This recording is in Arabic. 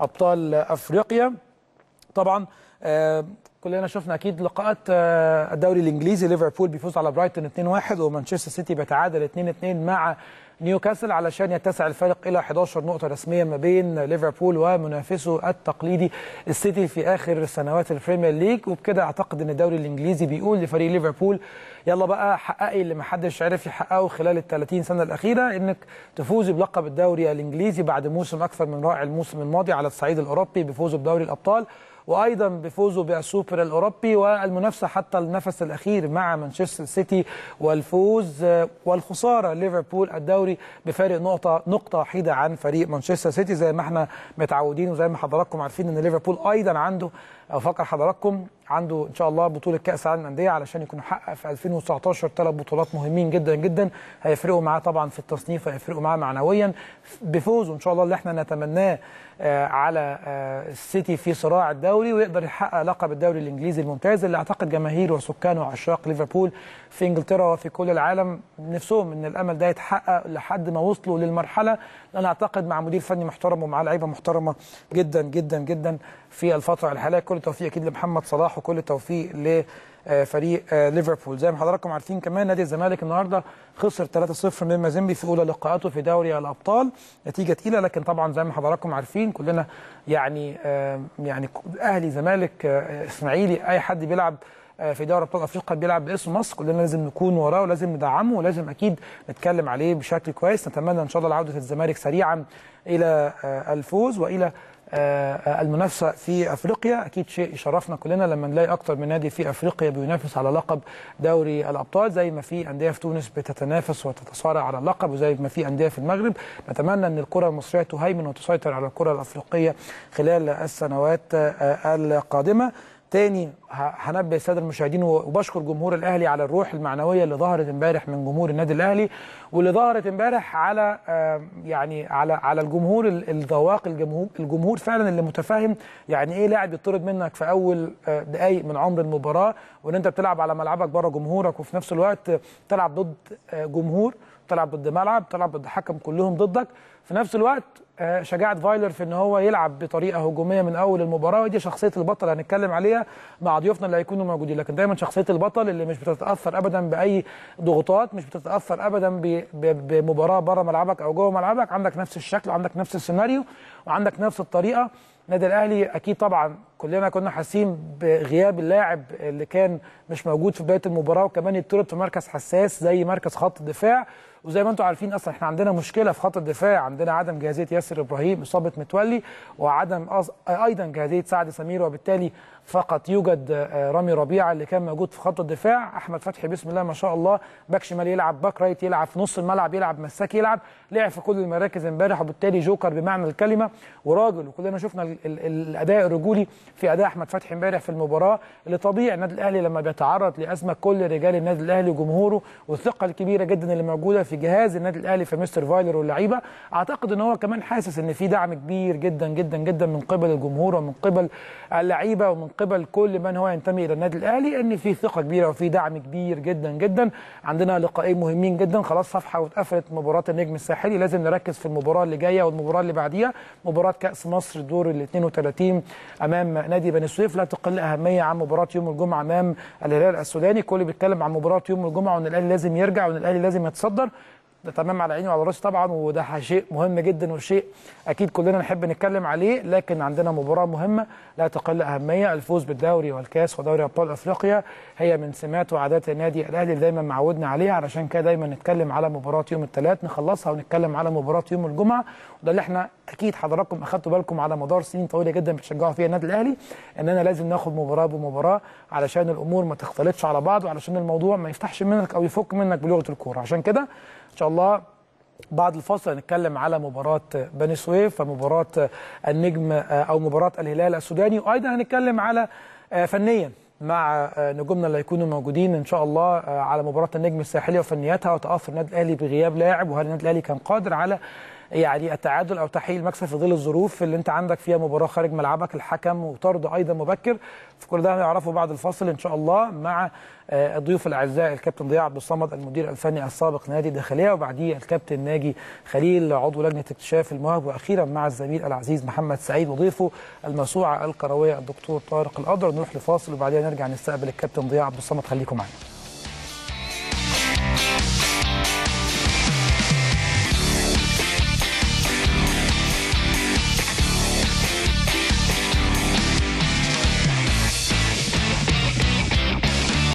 أبطال أفريقيا طبعا آه، كلنا شفنا اكيد لقاءات آه، الدوري الانجليزي ليفربول بيفوز على برايتون 2-1 ومانشستر سيتي بيتعادل 2-2 مع نيوكاسل علشان يتسع الفارق الى 11 نقطه رسميه ما بين ليفربول ومنافسه التقليدي السيتي في اخر سنوات البريمير ليج وبكده اعتقد ان الدوري الانجليزي بيقول لفريق ليفربول يلا بقى حققي اللي ما حدش عرف يحققه خلال ال 30 سنه الاخيره انك تفوزي بلقب الدوري الانجليزي بعد موسم اكثر من رائع الموسم الماضي على الصعيد الاوروبي بفوزه بدوري الابطال وايضا بفوزه بالسوبر الاوروبي والمنافسه حتى النفس الاخير مع مانشستر سيتي والفوز والخساره ليفربول الدوري بفارق نقطه نقطه وحيده عن فريق مانشستر سيتي زي ما احنا متعودين وزي ما حضراتكم عارفين ان ليفربول ايضا عنده افكر حضراتكم عنده ان شاء الله بطوله كاس العالم للانديه علشان يكون حقق في 2019 ثلاث بطولات مهمين جدا جدا هيفرقوا معاه طبعا في التصنيف هيفرقوا معاه معنويا بفوزه ان شاء الله اللي احنا نتمناه آه، على السيتي آه، في صراع الدوري الدوري ويقدر يحقق لقب الدوري الانجليزي الممتاز اللي اعتقد جماهير وسكان وعشاق ليفربول في انجلترا وفي كل العالم نفسهم ان الامل ده يتحقق لحد ما وصلوا للمرحله انا اعتقد مع مدير فني محترم ومع لعيبه محترمه جدا جدا جدا في الفتره الحاليه كل التوفيق اكيد لمحمد صلاح وكل التوفيق ل آه، فريق آه، ليفربول زي ما حضراتكم عارفين كمان نادي الزمالك النهارده خسر 3-0 من مازيمبي في اولى لقاءاته في دوري الابطال نتيجه تقيله لكن طبعا زي ما حضراتكم عارفين كلنا يعني يعني اهلي زمالك آه، اسماعيلي اي حد بيلعب في دوري ابطال افريقيا بيلعب باسم مصر كلنا لازم نكون وراه ولازم ندعمه ولازم اكيد نتكلم عليه بشكل كويس نتمنى ان شاء الله عوده الزمالك سريعا الى الفوز والى آه، المنافسه في افريقيا اكيد شيء يشرفنا كلنا لما نلاقي اكتر من نادي في افريقيا بينافس على لقب دوري الابطال زي ما في انديه في تونس بتتنافس وتتصارع على اللقب وزي ما في انديه في المغرب نتمنى ان الكره المصريه تهيمن وتسيطر على الكره الافريقيه خلال السنوات آه، القادمه تاني هنبه الساده المشاهدين وبشكر جمهور الاهلي على الروح المعنويه اللي ظهرت امبارح من جمهور النادي الاهلي واللي ظهرت امبارح على يعني على على الجمهور الذواق الجمهور الجمهور فعلا اللي متفاهم يعني ايه لاعب يطرد منك في اول آه، دقائق من عمر المباراه وان انت بتلعب على ملعبك بره جمهورك وفي نفس الوقت تلعب ضد آه، جمهور تلعب ضد ملعب تلعب ضد حكم كلهم ضدك في نفس الوقت آه، شجاعه فايلر في ان هو يلعب بطريقه هجوميه من اول المباراه ودي شخصيه البطل هنتكلم عليها مع ضيوفنا اللي هيكونوا موجودين لكن دايما شخصيه البطل اللي مش بتتاثر ابدا باي ضغوطات مش بتتاثر ابدا بمباراه بره ملعبك او جوه ملعبك عندك نفس الشكل وعندك نفس السيناريو وعندك نفس الطريقه النادي الاهلي اكيد طبعا كلنا كنا حاسين بغياب اللاعب اللي كان مش موجود في بدايه المباراه وكمان يطرد في مركز حساس زي مركز خط الدفاع وزي ما انتم عارفين اصلا احنا عندنا مشكله في خط الدفاع عندنا عدم جاهزيه ياسر ابراهيم اصابه متولي وعدم أص... ايضا جاهزيه سعد سمير وبالتالي فقط يوجد آه، رامي ربيعه اللي كان موجود في خط الدفاع احمد فتحي بسم الله ما شاء الله باك شمال يلعب باك رايت يلعب في نص الملعب يلعب مساك يلعب لعب في كل المراكز امبارح وبالتالي جوكر بمعنى الكلمه وراجل وكلنا شفنا الاداء الرجولي في اداء احمد فتحي امبارح في المباراه اللي طبيعي النادي الاهلي لما بيتعرض لازمه كل رجال النادي الاهلي وجمهوره والثقه الكبيره جدا اللي موجوده في جهاز النادي الاهلي في مستر فايلر واللعيبه اعتقد ان هو كمان حاسس ان في دعم كبير جدا جدا جدا من قبل الجمهور ومن قبل اللعيبه ومن قبل كل من هو ينتمي الى النادي الاهلي ان في ثقه كبيره وفي دعم كبير جدا جدا عندنا لقاءين مهمين جدا خلاص صفحه واتقفلت مباراه النجم الساحلي لازم نركز في المباراه اللي جايه والمباراه اللي بعديها مباراه كاس مصر دور ال 32 امام نادي بني سويف لا تقل اهميه عن مباراه يوم الجمعه امام الهلال السوداني كل بيتكلم عن مباراه يوم الجمعه وان الاهلي لازم يرجع وان الاهلي لازم يتصدر ده تمام على عيني وعلى راسي طبعا وده شيء مهم جدا وشيء اكيد كلنا نحب نتكلم عليه لكن عندنا مباراه مهمه لا تقل اهميه الفوز بالدوري والكاس ودوري ابطال افريقيا هي من سمات وعادات النادي الاهلي اللي دايما معودنا عليها علشان كده دايما نتكلم على مباراه يوم الثلاث نخلصها ونتكلم على مباراه يوم الجمعه وده اللي احنا اكيد حضراتكم اخذتوا بالكم على مدار سنين طويله جدا بتشجعوا فيها النادي الاهلي اننا لازم ناخد مباراه بمباراه علشان الامور ما تختلطش على بعض وعلشان الموضوع ما يفتحش منك او يفك منك بلغه الكوره عشان كده ان شاء الله بعد الفاصل هنتكلم على مباراة بني سويف ومباراة النجم آه، أو مباراة الهلال السوداني وأيضا هنتكلم على آه، فنيا مع آه، نجومنا اللي هيكونوا موجودين ان شاء الله على مباراه النجم الساحليه وفنياتها وتاثر النادي الاهلي بغياب لاعب وهل النادي الاهلي كان قادر على يعني التعادل او تحقيق المكسب في ظل الظروف اللي انت عندك فيها مباراه خارج ملعبك الحكم وطرد ايضا مبكر في كل ده هنعرفه بعد الفاصل ان شاء الله مع آه، الضيوف الاعزاء الكابتن ضياء عبد الصمد المدير الفني السابق نادي الداخليه وبعديه الكابتن ناجي خليل عضو لجنه اكتشاف المواهب واخيرا مع الزميل العزيز محمد سعيد وضيفه الموسوعه القرويه الدكتور طارق الأدر نروح لفاصل وبعديها نرجع نستقبل الكابتن ضياء عبد الصمد خليكم معنا